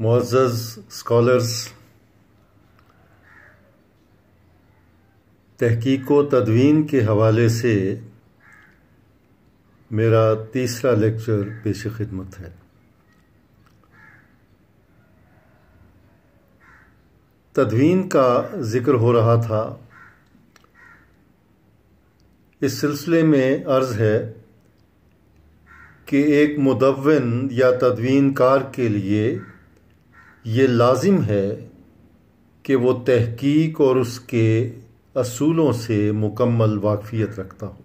Moz scholars तहकीक व तदवीन के हवाले से मेरा तीसरा लेक्चर पेश खिदमत है तदवीन का ज़िक्र हो रहा था इस सिलसिले में अर्ज़ है कि एक मुदवन या तदवीन कार के लिए ये लाजिम है कि वो तहकीक और उसके असूलों से मुकम्मल वाकफियत रखता हो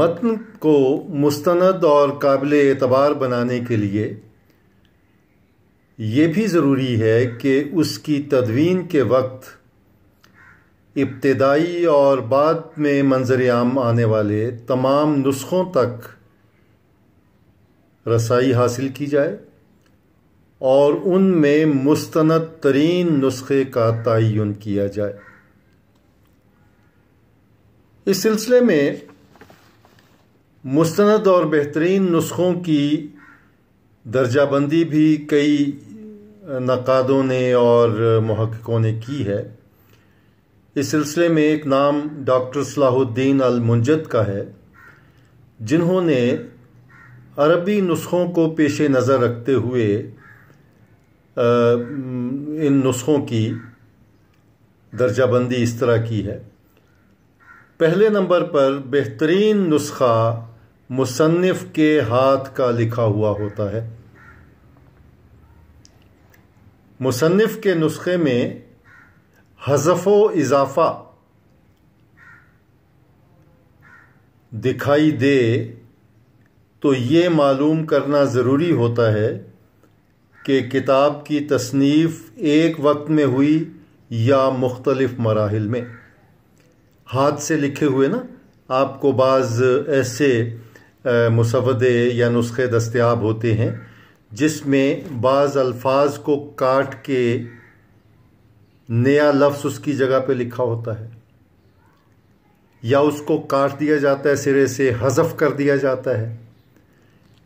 मतन को मुस्ंद और काबिल एतबार बनाने के लिए ये भी ज़रूरी है कि उसकी तदवीन के वक्त इब्तदाई और बाद में मंजर आम आने वाले तमाम नुस्खों तक रसाई हासिल की जाए और उनमें मुस्तनद तरीन नुस्खे का तयन किया जाए इस सिलसिले में मुस्तनद और बेहतरीन नुस्खों की दर्जाबंदी भी कई नक़ादों ने और महक़ों ने की है इस सिलसिले में एक नाम डॉक्टर सलाहुद्दीन मुंजद का है जिन्होंने अरबी नुस्खों को पेश नज़र रखते हुए इन नुस्खों की दर्जाबंदी इस तरह की है पहले नंबर पर बेहतरीन नुस्खा मुसन्फ़ के हाथ का लिखा हुआ होता है मुसन्फ़ के नुस्खे में हजफो इजाफा दिखाई दे तो ये मालूम करना ज़रूरी होता है कि किताब की तसनीफ़ एक वक्त में हुई या मुख्तलफ़ मराहल में हाथ से लिखे हुए ना आपको बाज़ ऐसे मुसवदे या नुस्खे दस्तियाब होते हैं जिसमें बाज़ अल्फाज को काट के नया लफ्ज़ उसकी जगह पे लिखा होता है या उसको काट दिया जाता है सिरे से हज़फ कर दिया जाता है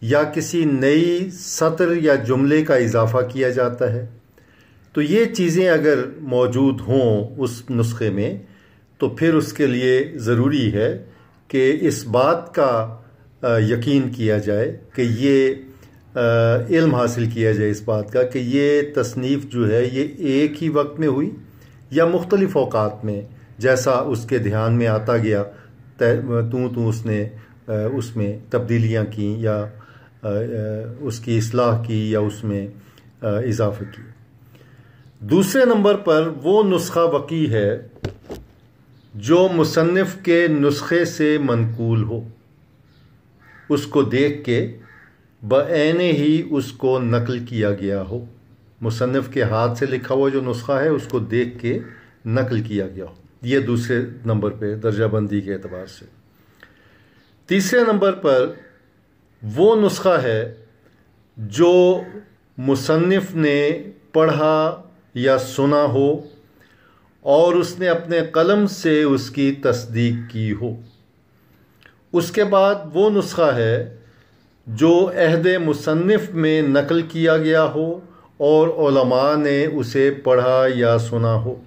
या किसी नई सत्र या जुमले का इजाफा किया जाता है तो ये चीज़ें अगर मौजूद हों उस नुस्खे में तो फिर उसके लिए ज़रूरी है कि इस बात का यकीन किया जाए कि ये इल्म हासिल किया जाए इस बात का कि ये तसनीफ़ जो है ये एक ही वक्त में हुई या मुख्तलिफ़ अवकात में जैसा उसके ध्यान में आता गया तू तू उसने उसमें तब्दीलियाँ की या उसकी असलाह की या उसमें इजाफे की दूसरे नंबर पर वो नुस्खा वकी है जो मुसनफ़ के नुस्खे से मनकूल हो उसको देख के बन ही उसको नकल किया गया हो मुसनफ़ के हाथ से लिखा हुआ जो नुस्खा है उसको देख के नकल किया गया हो यह दूसरे नंबर पर दर्जाबंदी के अतबार से तीसरे नंबर पर वो नुस्ख़ा है जो मुसनफ़ ने पढ़ा या सुना हो और उसने अपने कलम से उसकी तस्दीक की हो उसके बाद वो नुस्ख़ा है जो अहद मुसनफ़ में नकल किया गया हो और ने उसे पढ़ा या सुना हो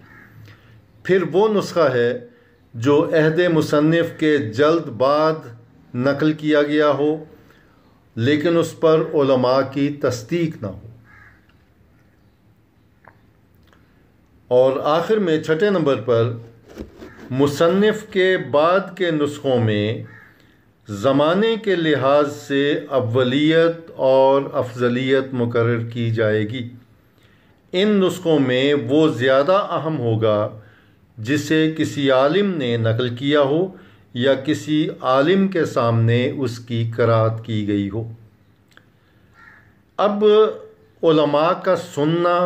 फिर वो नुस्ख़ा है जो अहद मुसनफ़ के जल्द बाद नकल किया गया हो लेकिन उस पर की तस्दीक ना हो और आखिर में छठे नंबर पर मुसन्फ़ के बाद के नुस्खों में ज़माने के लिहाज से अवलियत और अफजलियत मुकर की जाएगी इन नुस्खों में वो ज़्यादा अहम होगा जिसे किसी आलिम ने नकल किया हो या किसी आलिम के सामने उसकी करात की गई हो अब उलमा का सुनना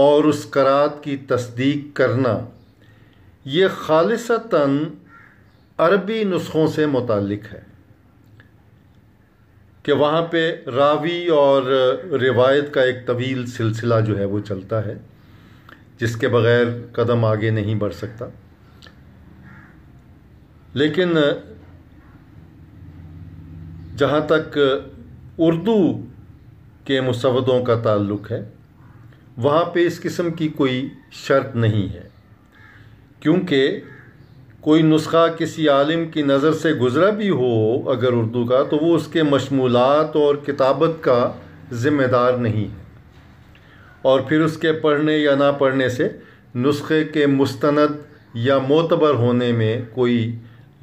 और उस करात की तस्दीक करना ये खालसतन अरबी नुस्खों से मुतक़ है कि वहाँ पे रावी और रिवायत का एक तवील सिलसिला जो है वो चलता है जिसके बग़ैर कदम आगे नहीं बढ़ सकता लेकिन जहाँ तक उर्दू के मुसवदों का ताल्लुक़ है वहाँ पे इस किस्म की कोई शर्त नहीं है क्योंकि कोई नुस्खा किसी आलिम की नज़र से गुज़रा भी हो अगर उर्दू का तो वो उसके मशमूलत और किताबत का ज़िम्मेदार नहीं है और फिर उसके पढ़ने या ना पढ़ने से नुस्खे के मुस्तंद या मोतबर होने में कोई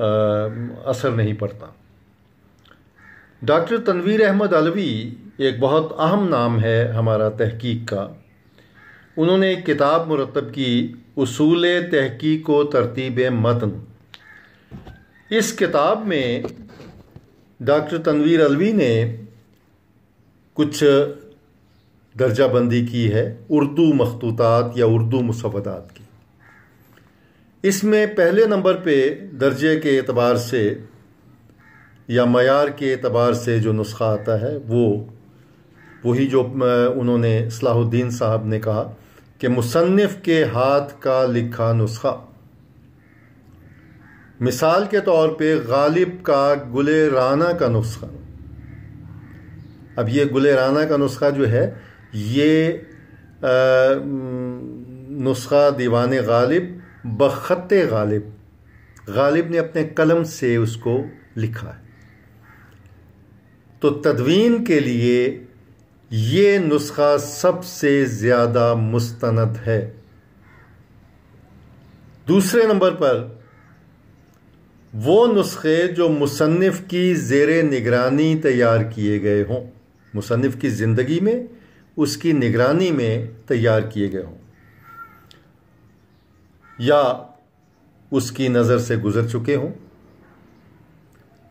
असर नहीं पड़ता डॉक्टर तनवीर अहमद अलवी एक बहुत अहम नाम है हमारा तहकीक का उन्होंने एक किताब मुरतब की उसूल तहकीक व तरतीब मतन इस किताब में डॉक्टर तनवीर अलवी ने कुछ दर्जाबंदी की है उर्दू मखतूत या उर्दू मुसवदात की इसमें पहले नंबर पे दर्जे के अतबार से या मैार के अतबार से जो नुस्खा आता है वो वही जो उन्होंने सलाहुद्दीन साहब ने कहा कि मुसनफ़ के हाथ का लिखा नुस्खा मिसाल के तौर पे गालिब का गुले राना का नुस्खा अब ये गुले राना का नुस्खा जो है ये नुस्खा दीवान गालिब बखत गालिब गालिब ने अपने कलम से उसको लिखा है तो तदवीन के लिए ये नुस्खा सबसे ज़्यादा मुस्तंद है दूसरे नंबर पर वो नुस्खे जो मुसनफ़ की ज़ेर निगरानी तैयार किए गए हों मुसनफ़ की ज़िंदगी में उसकी निगरानी में तैयार किए गए हों या उसकी नज़र से गुज़र चुके हों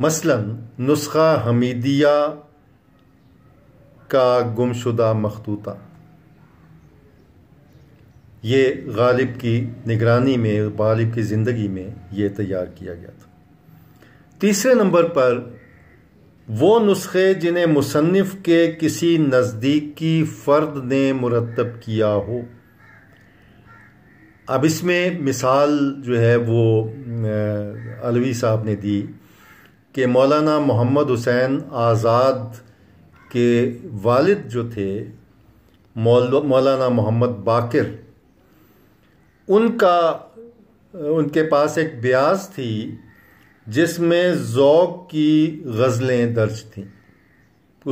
मसलन नुस्खा हमीदिया का गुमशुदा मखतूता ये गालिब की निगरानी में गालिब की ज़िंदगी में ये तैयार किया गया था तीसरे नंबर पर वो नुस्खे जिन्हें मुसनफ़ के किसी नज़दीकी फ़र्द ने मुरतब किया हो अब इसमें मिसाल जो है वो अलवी साहब ने दी कि मौलाना मोहम्मद हुसैन आज़ाद के वालिद जो थे मौलाना मोहम्मद बाकिर उनका उनके पास एक ब्याज थी जिसमें ज़ौक़ की गज़लें दर्ज थीं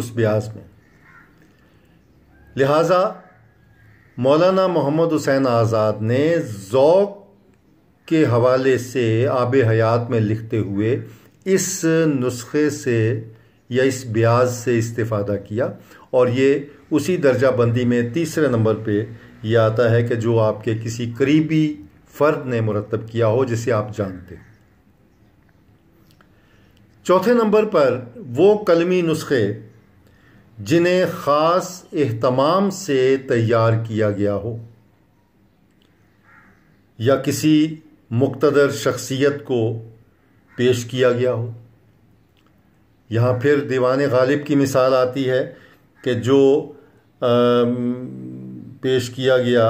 उस ब्याज में लिहाजा मौलाना मोहम्मद हुसैन आज़ाद ने ज़ौक़ के हवाले से आब हयात में लिखते हुए इस नुस्खे से या इस ब्याज से इस्ता किया और ये उसी दर्जा बंदी में तीसरे नंबर पे ये आता है कि जो आपके किसी करीबी फ़र्द ने मुरतब किया हो जिसे आप जानते चौथे नंबर पर वो कलमी नुस्खे जिन्हें ख़ास एहतमाम से तैयार किया गया हो या किसी मुक्तदर शख्सियत को पेश किया गया हो यहाँ फिर दीवान गालिब की मिसाल आती है कि जो आ, पेश किया गया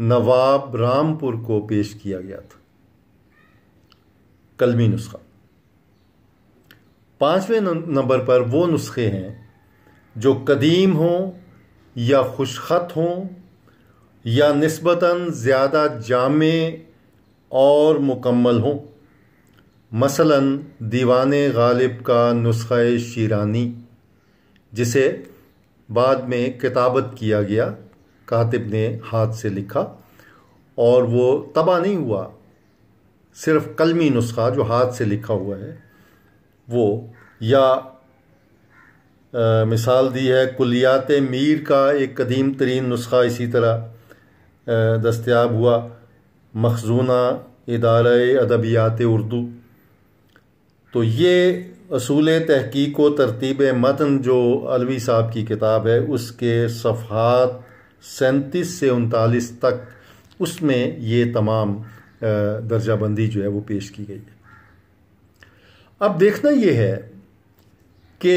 नवाब रामपुर को पेश किया गया था कलमी नुस्खा पाँचवें नंबर पर वो नुस्खे हैं जो कदीम हों या खुशखत हों या नस्बता ज़्यादा जाम और मुकम्मल हों मसलन दीवान गालिब का नुस्ख़ शीरानी जिसे बाद में किताबत किया गया कातिब ने हाथ से लिखा और वो तबाह नहीं हुआ सिर्फ कलमी नुस्खा जो हाथ से लिखा हुआ है वो या आ, मिसाल दी है कुलियात मीर का एक कदीम तरीन नुस्खा इसी तरह दस्तियाब हुआ मखजूना इदारा अदबियात उर्दू तो ये असूल तहकीक व तरतीब मतन जो अलवी साहब की किताब है उसके सफ़ात सैंतीस से उनतालीस तक उसमें ये तमाम दर्जाबंदी जो है वो पेश की गई है अब देखना ये है कि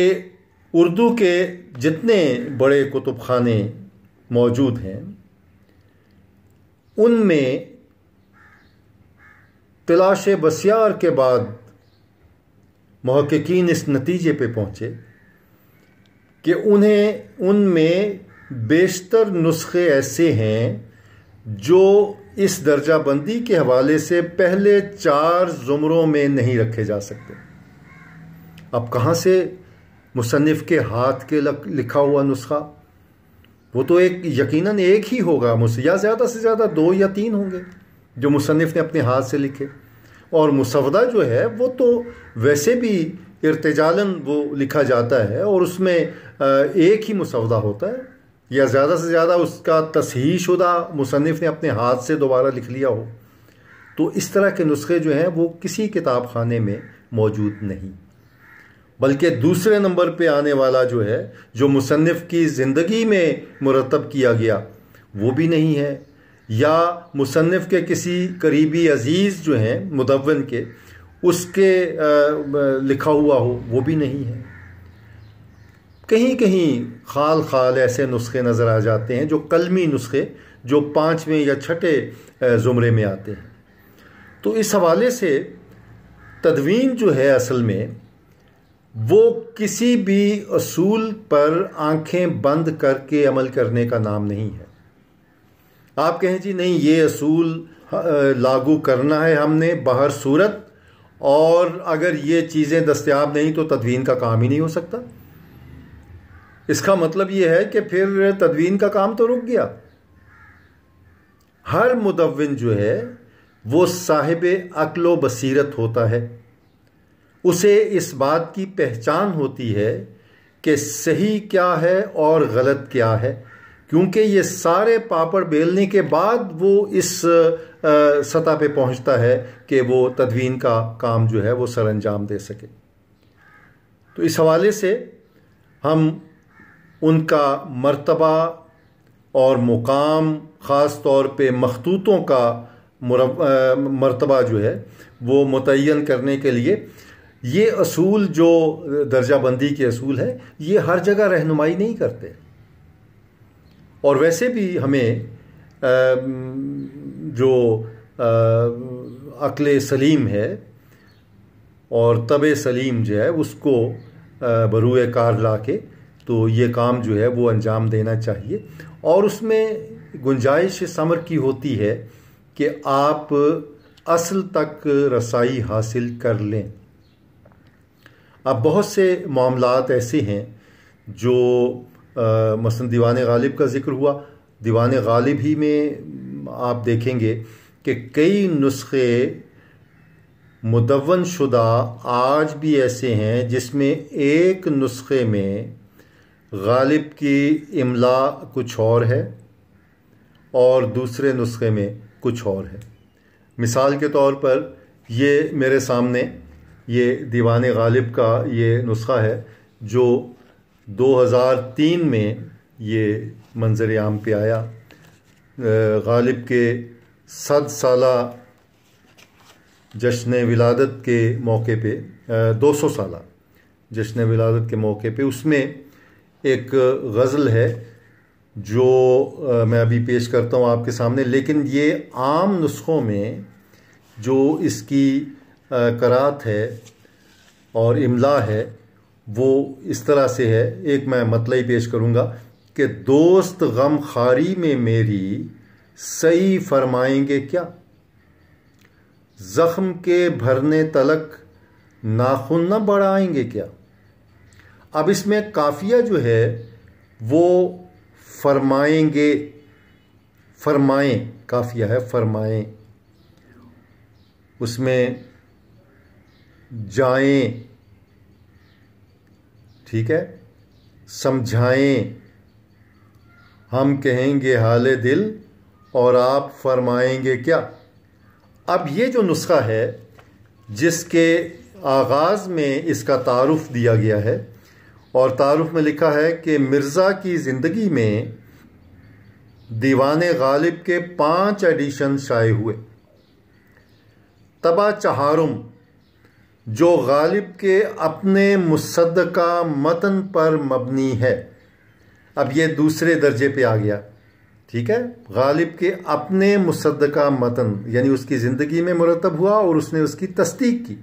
उर्दू के जितने बड़े कुतुब खाने मौजूद हैं उनमें तलाश बसियार के बाद महक्कीन इस नतीजे पे पहुँचे कि उन्हें उनमें बेशतर नुस्खे ऐसे हैं जो इस दर्जाबंदी के हवाले से पहले चार ज़ुमरों में नहीं रखे जा सकते अब कहाँ से मुसनफ़ के हाथ के लिखा हुआ नुस्खा वो तो एक यकीनन एक ही होगा मुझसे या ज़्यादा से ज़्यादा दो या तीन होंगे जो मुसनफ़ ने अपने हाथ से लिखे और मुसवदा जो है वो तो वैसे भी इर्तजालन वो लिखा जाता है और उसमें एक ही मुसवदा होता है या ज़्यादा से ज़्यादा उसका तसही शुदा मुसनफ़ ने अपने हाथ से दोबारा लिख लिया हो तो इस तरह के नुस्खे जो हैं वो किसी किताब खाने में मौजूद नहीं बल्कि दूसरे नंबर पे आने वाला जो है जो मुसनफ़ की ज़िंदगी में मुरतब किया गया वो भी नहीं है या मुसनफ़ के किसी करीबी अज़ीज़ जो हैं मुदवन के उसके लिखा हुआ हो वो भी नहीं है कहीं कहीं खाल खाल ऐसे नुस्खे नज़र आ जाते हैं जो कलमी नुस्खे जो पाँचवें या छठे ज़ुमरे में आते हैं तो इस हवाले से तदवीन जो है असल में वो किसी भी असूल पर आंखें बंद करके अमल करने का नाम नहीं है आप कहें जी नहीं ये असूल लागू करना है हमने बाहर सूरत और अगर ये चीज़ें दस्तियाब नहीं तो तदवीन का काम ही नहीं हो सकता इसका मतलब ये है कि फिर तदवीन का काम तो रुक गया हर मुदविन जो है वो साहिब अकलो बसीरत होता है उसे इस बात की पहचान होती है कि सही क्या है और गलत क्या है क्योंकि ये सारे पापड़ बेलने के बाद वो इस सतह पे पहुंचता है कि वो तदवीन का काम जो है वो सर अंजाम दे सके तो इस हवाले से हम उनका मर्तबा और मुकाम ख़ास तौर पे मखतूतों का मरतबा जो है वो मुतन करने के लिए ये असूल जो दर्जाबंदी के असूल है ये हर जगह रहनुमाई नहीं करते और वैसे भी हमें जो अकल सलीम है और तब सलीम जो है उसको बरूए कार ला के तो ये काम जो है वो अंजाम देना चाहिए और उसमें गुंजाइश समर की होती है कि आप असल तक रसाई हासिल कर लें अब बहुत से मामला ऐसे हैं जो मसलन दीवान गालिब का जिक्र हुआ दीवान गालिब ही में आप देखेंगे कि कई नुस्खे मुदवन शुदा आज भी ऐसे हैं जिसमें एक नुस्खे में गालिब की इमला कुछ और है और दूसरे नुस्खे में कुछ और है मिसाल के तौर पर ये मेरे सामने ये दीवान गालिब का ये नुस्खा है जो 2003 में ये मंजर आम पे आया गालिब के सद साल जश्न विलादत के मौके पे दो सौ साल जश्न विलादत के मौके पे उसमें एक गज़ल है जो मैं अभी पेश करता हूँ आपके सामने लेकिन ये आम नुस्खों में जो इसकी करात है और इमला है वो इस तरह से है एक मैं मतलब ही पेश करूँगा कि दोस्त गम खारी में मेरी सही फरमाएंगे क्या ज़ख्म के भरने तलक नाखून न बढ़ाएंगे क्या अब इसमें काफिया जो है वो फरमाएंगे फरमाएं काफिया है फरमाएं उसमें जाएं ठीक है समझाएं हम कहेंगे हाल दिल और आप फरमाएंगे क्या अब ये जो नुस्खा है जिसके आगाज़ में इसका तारुफ दिया गया है और तारुफ में लिखा है कि मिर्ज़ा की ज़िंदगी में दीवान गालिब के पांच एडिशन शाये हुए तबा चहारुम जो गालिब के अपने मुसद्दका मतन पर मबनी है अब ये दूसरे दर्जे पे आ गया ठीक है गालिब के अपने मुसद्दका मतन यानी उसकी ज़िंदगी में मुरतब हुआ और उसने उसकी तस्दीक की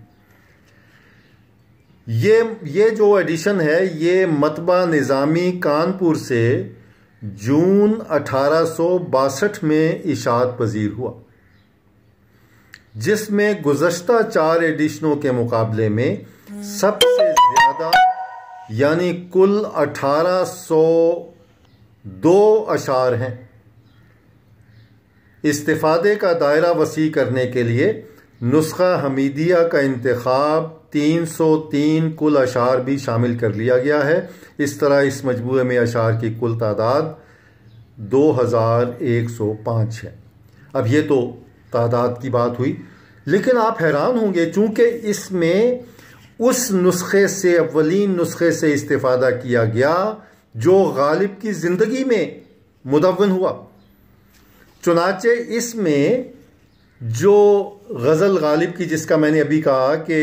ये ये जो एडिशन है ये मतबा निज़ामी कानपुर से जून अठारह में इशात पजीर हुआ जिसमें गुजशत चार एडिशनों के मुकाबले में सबसे ज़्यादा यानी कुल अठारह सौ दो अशार हैं इस्तीफादे का दायरा वसी करने के लिए नुस्खा हमीदिया का इंतखब 303 कुल अशार भी शामिल कर लिया गया है इस तरह इस मजमू में अशार की कुल तादाद 2105 है अब ये तो तादाद की बात हुई लेकिन आप हैरान होंगे चूंकि इसमें उस नुस्खे से अवलिन नुस्खे से इस्ता किया गया जो गालिब की ज़िंदगी में मुदवन हुआ चुनाचे इसमें जो गज़ल गालिब की जिसका मैंने अभी कहा कि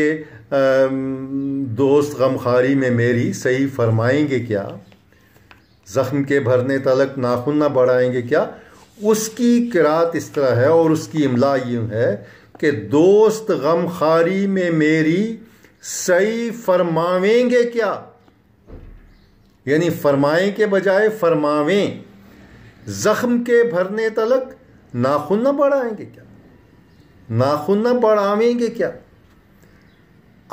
दोस्त गमखारी में मेरी सही फरमाएंगे क्या ज़ख्म के भरने तलक नाखुन ना बढ़ाएंगे क्या उसकी किरात इस तरह है और उसकी इमला यूँ है कि दोस्त गम खारी में मेरी सही फरमावेंगे क्या यानी फरमाएं के बजाय फरमावें ज़ख्म के भरने तलक नाखुन ना बढ़ाएंगे क्या नाखुन ना बढ़ावेंगे क्या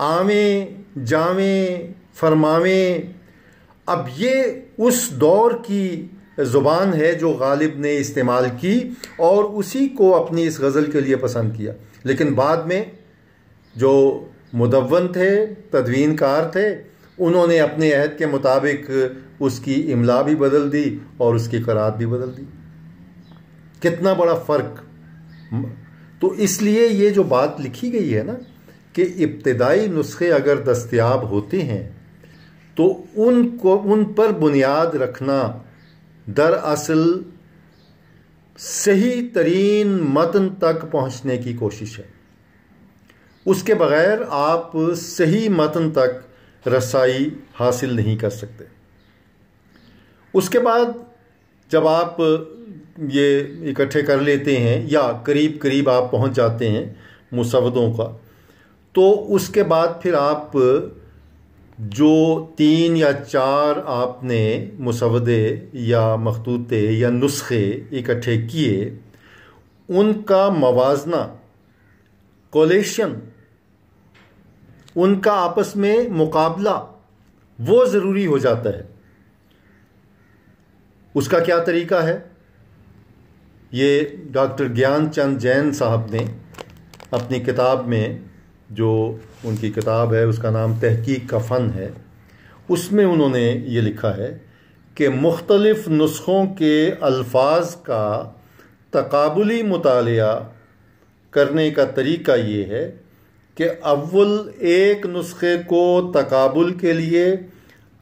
आवें जावें फरमावें अब ये उस दौर की ज़ुबान है जो गालिब ने इस्तेमाल की और उसी को अपनी इस गज़ल के लिए पसंद किया लेकिन बाद में जो मुदवन थे तदवीनकार थे उन्होंने अपने अहद के मुताबिक उसकी इमला भी बदल दी और उसकी करात भी बदल दी कितना बड़ा फ़र्क तो इसलिए ये जो बात लिखी गई है ना कि इब्तदाई नुस्खे अगर दस्तियाब होते हैं तो उनको उन पर बुनियाद रखना दरअसल सही तरीन मतन तक पहुंचने की कोशिश है उसके बगैर आप सही मतन तक रसाई हासिल नहीं कर सकते उसके बाद जब आप ये इकट्ठे कर लेते हैं या करीब करीब आप पहुंच जाते हैं मुसवदों का तो उसके बाद फिर आप जो तीन या चार आपने मुसवदे या मखतूते या नुस्खे इकट्ठे किए उनका मवाजना कोलेशन उनका आपस में मुकाबला वो ज़रूरी हो जाता है उसका क्या तरीका है ये डॉक्टर ज्ञानचंद जैन साहब ने अपनी किताब में जो उनकी किताब है उसका नाम तहकीक का फ़न है उसमें उन्होंने ये लिखा है कि मुख्तलफ़ नुस्खों के अल्फाज का तकबली मताल करने का तरीका ये है कि अव्वल एक नुस्खे को तकबुल के लिए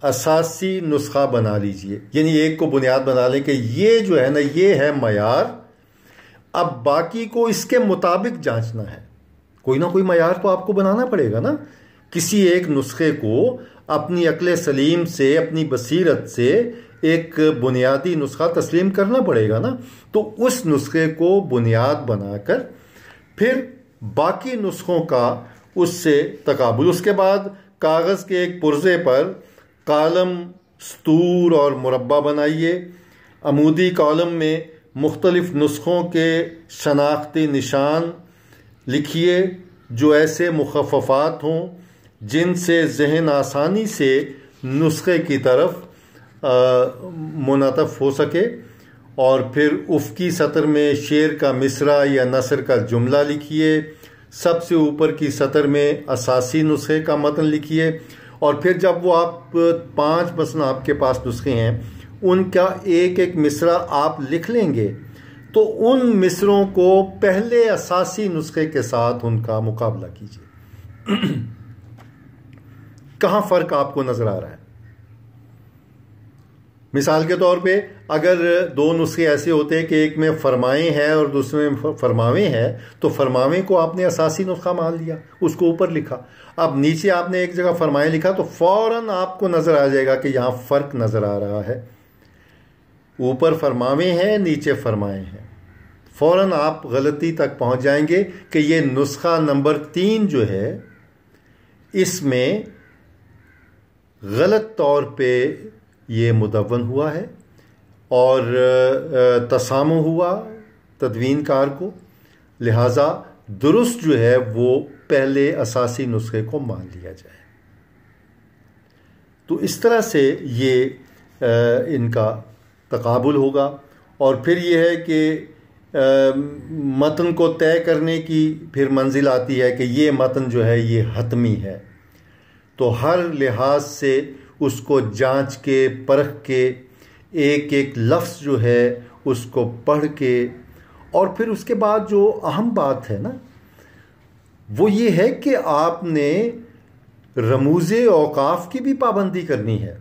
असासी नुस्खा बना लीजिए यानी एक को बुनियाद बना लें कि ये जो है ना ये है मैार अब बाकी को इसके मुताबिक जांचना है कोई ना कोई मैार तो आपको बनाना पड़ेगा ना किसी एक नुस्खे को अपनी अकल सलीम से अपनी बसीरत से एक बुनियादी नुस्खा तस्लीम करना पड़ेगा ना तो उस नुस्खे को बुनियाद बनाकर फिर बाकी नुस्खों का उससे तकबुल उसके बाद कागज़ के एक पुर्जे पर कॉलम स्तूर और मुरबा बनाइए अमूदी कॉलम में मुख्तलफ़ नुस्खों के शनाख्ती निशान लिखिए जो ऐसे मुखफ़ात हों जिनसे जहन आसानी से नुस्खे की तरफ मुनतफ़ हो सके और फिर उफ़की सतर में शेर का मिसरा या नसर का जुमला लिखिए सबसे ऊपर की सतर में असासी नुस्खे का मतन लिखिए और फिर जब वो आप पांच मसला आपके पास नुस्खे हैं उनका एक एक मिसरा आप लिख लेंगे तो उन मिसरों को पहले असासी नुस्खे के साथ उनका मुकाबला कीजिए कहां फ़र्क आपको नज़र आ रहा है मिसाल के तौर पे अगर दो नुस्खे ऐसे होते हैं कि एक में फरमाएं हैं और दूसरे में फरमावे हैं तो फरमावे को आपने असासी नुस्खा मान लिया उसको ऊपर लिखा अब नीचे आपने एक जगह फरमाएं लिखा तो फौरन आपको नज़र आ जाएगा कि यहां फ़र्क नज़र आ रहा है ऊपर फरमावे हैं नीचे फरमाए हैं फ़ौर आप गलती तक पहुँच जाएंगे कि ये नुस्खा नंबर तीन जो है इसमें गलत तौर पर ये मुदवन हुआ है और तसाम हुआ तदवीन कार को लिहाजा दुरुस्त जो है वो पहले असासी नुस्खे को मान लिया जाए तो इस तरह से ये इनका तकबुल होगा और फिर यह है कि मतन को तय करने की फिर मंजिल आती है कि ये मतन जो है ये हतमी है तो हर लिहाज से उसको जांच के परख के एक एक लफ्ज़ जो है उसको पढ़ के और फिर उसके बाद जो अहम बात है ना वो ये है कि आपने रमूज अवकाफ़ की भी पाबंदी करनी है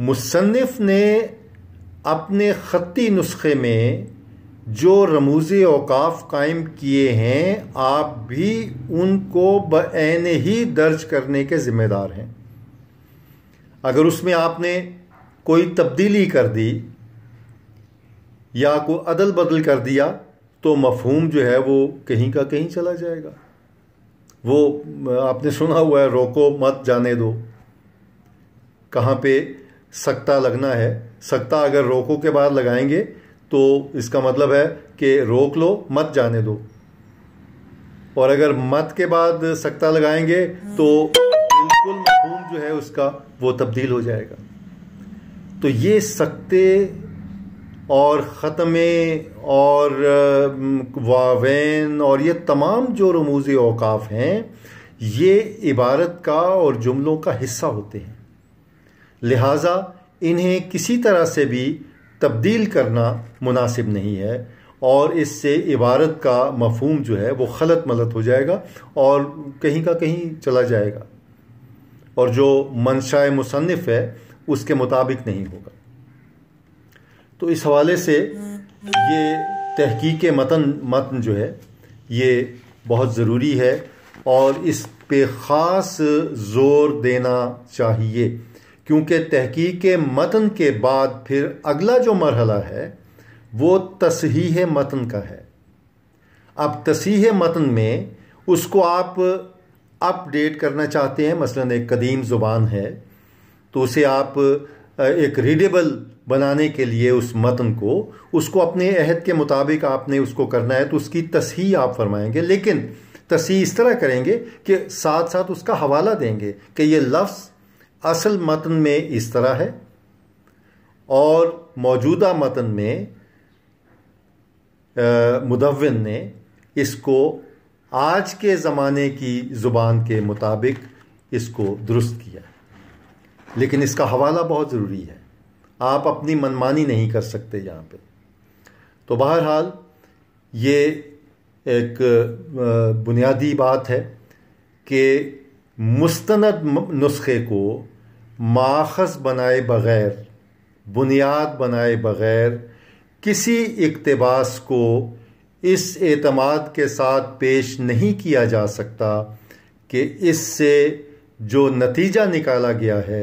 मुसनफ़ ने अपने ख़ती नुस्खे में जो रमूज़ अवकाफ़ कायम किए हैं आप भी उनको बन ही दर्ज करने के ज़िम्मेदार हैं अगर उसमें आपने कोई तब्दीली कर दी या कोई अदल बदल कर दिया तो मफहूम जो है वो कहीं का कहीं चला जाएगा वो आपने सुना हुआ है रोको मत जाने दो कहाँ पे सकता लगना है सकता अगर रोको के बाद लगाएंगे तो इसका मतलब है कि रोक लो मत जाने दो और अगर मत के बाद सकता लगाएंगे तो बिल्कुल मफहूम जो है उसका वो तब्दील हो जाएगा तो ये सकते और ख़त्मे और वावैन और ये तमाम जो रमूज़ अवकाफ़ हैं ये इबारत का और जुमलों का हिस्सा होते हैं लिहाजा इन्हें किसी तरह से भी तब्दील करना मुनासिब नहीं है और इससे इबारत का मफहम जो है वो खलत मलत हो जाएगा और कहीं का कहीं चला जाएगा और जो मनशा मुसनफ़ है उसके मुताबिक नहीं होगा तो इस हवाले से ये तहकीक मतन मतन जो है ये बहुत ज़रूरी है और इस पे ख़ास ज़ोर देना चाहिए क्योंकि तहकीक मतन के बाद फिर अगला जो मरहला है वो तसहीह मतन का है अब तसीह मतन में उसको आप अपडेट करना चाहते हैं मसलन एक कदीम ज़ुबान है तो उसे आप एक रीडेबल बनाने के लिए उस मतन को उसको अपने अहद के मुताबिक आपने उसको करना है तो उसकी तसही आप फरमाएंगे लेकिन तसी इस तरह करेंगे कि साथ साथ उसका हवाला देंगे कि ये लफ्ज़ असल मतन में इस तरह है और मौजूदा मतन में मुदविन ने इसको आज के ज़माने की ज़ुबान के मुताबिक इसको दुरुस्त किया लेकिन इसका हवाला बहुत ज़रूरी है आप अपनी मनमानी नहीं कर सकते यहाँ पे तो बहरहाल ये एक बुनियादी बात है कि मुस्तंद नुस्खे को माखज बनाए बग़ैर बुनियाद बनाए बग़ैर किसी इकतबास को इस एतमाद के साथ पेश नहीं किया जा सकता कि इससे जो नतीजा निकाला गया है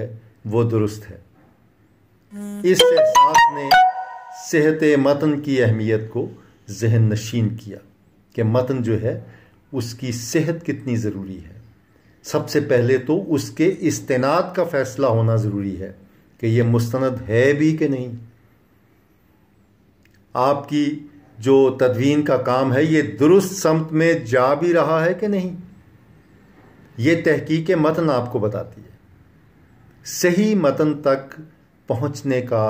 वो दुरुस्त है इस एहसास ने सेहत मतन की अहमियत को जहन नशीन किया कि मतन जो है उसकी सेहत कितनी ज़रूरी है सबसे पहले तो उसके इस्तेनाद का फैसला होना ज़रूरी है कि यह मुस्तंद है भी कि नहीं आपकी जो तदवीन का काम है यह दुरुस्त समत में जा भी रहा है कि नहीं यह तहकीक मतन आपको बताती है सही मतन तक पहुंचने का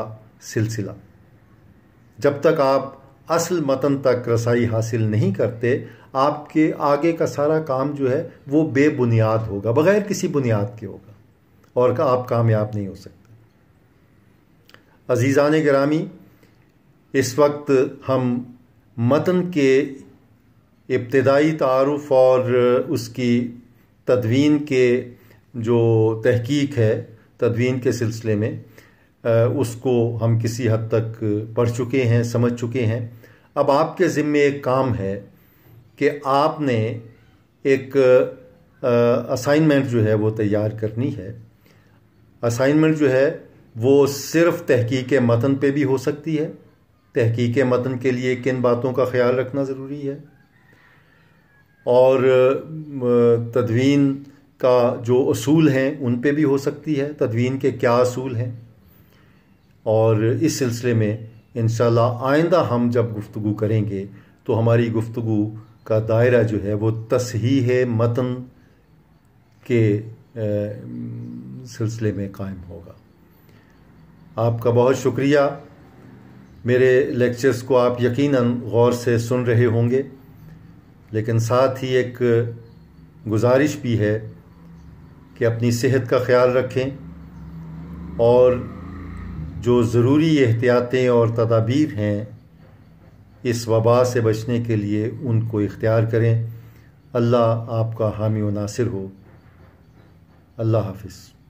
सिलसिला जब तक आप असल मतन तक रसाई हासिल नहीं करते आपके आगे का सारा काम जो है वो बेबुनियाद होगा बगैर किसी बुनियाद के होगा और आप कामयाब नहीं हो सकते अजीज़ान ग्रामी इस वक्त हम मतन के इब्तदाई तारफ़ और उसकी तदवीन के जो तहकीक है तदवीन के सिलसिले में उसको हम किसी हद तक पढ़ चुके हैं समझ चुके हैं अब आपके ज़िम्मे एक काम है कि आपने एक असाइनमेंट जो है वो तैयार करनी है असाइनमेंट जो है वो सिर्फ तहकीक मतन पे भी हो सकती है तहकीक मतन के लिए किन बातों का ख्याल रखना ज़रूरी है और तदवीन का जो असूल हैं उन पे भी हो सकती है तदवीन के क्या असूल हैं और इस सिलसिले में इन आइंदा हम जब गुफ्तु करेंगे तो हमारी गुफ्तु का दायरा जो है वो तसही है मतन के सिलसिले में कायम होगा आपका बहुत शुक्रिया मेरे लेक्चर्स को आप यकीनन गौर से सुन रहे होंगे लेकिन साथ ही एक गुजारिश भी है कि अपनी सेहत का ख्याल रखें और जो ज़रूरी एहतियातें और तदाबीर हैं इस वबा से बचने के लिए उनको इख्तियार करें अल्लाह आपका हामी व नासिर हो अल्लाह हाफिज़